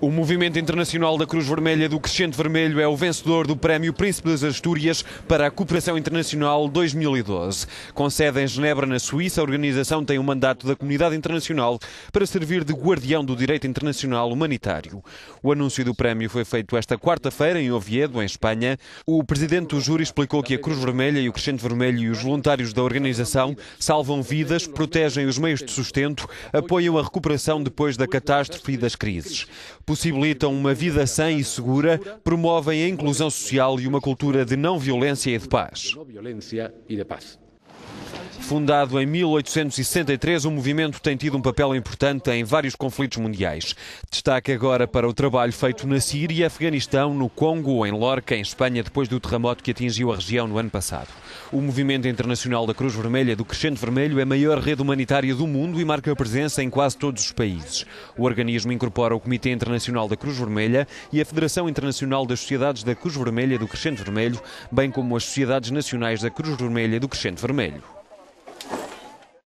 O movimento internacional da Cruz Vermelha do Crescente Vermelho é o vencedor do Prémio Príncipe das Astúrias para a Cooperação Internacional 2012. Com sede em Genebra, na Suíça, a organização tem o um mandato da comunidade internacional para servir de guardião do direito internacional humanitário. O anúncio do prémio foi feito esta quarta-feira em Oviedo, em Espanha. O presidente do júri explicou que a Cruz Vermelha e o Crescente Vermelho e os voluntários da organização salvam vidas, protegem os meios de sustento, apoiam a recuperação depois da catástrofe e das crises possibilitam uma vida sã e segura, promovem a inclusão social e uma cultura de não violência e de paz. Fundado em 1863, o movimento tem tido um papel importante em vários conflitos mundiais. Destaque agora para o trabalho feito na Síria, Afeganistão, no Congo, em Lorca, em Espanha, depois do terremoto que atingiu a região no ano passado. O Movimento Internacional da Cruz Vermelha do Crescente Vermelho é a maior rede humanitária do mundo e marca a presença em quase todos os países. O organismo incorpora o Comitê Internacional da Cruz Vermelha e a Federação Internacional das Sociedades da Cruz Vermelha do Crescente Vermelho, bem como as Sociedades Nacionais da Cruz Vermelha do Crescente Vermelho.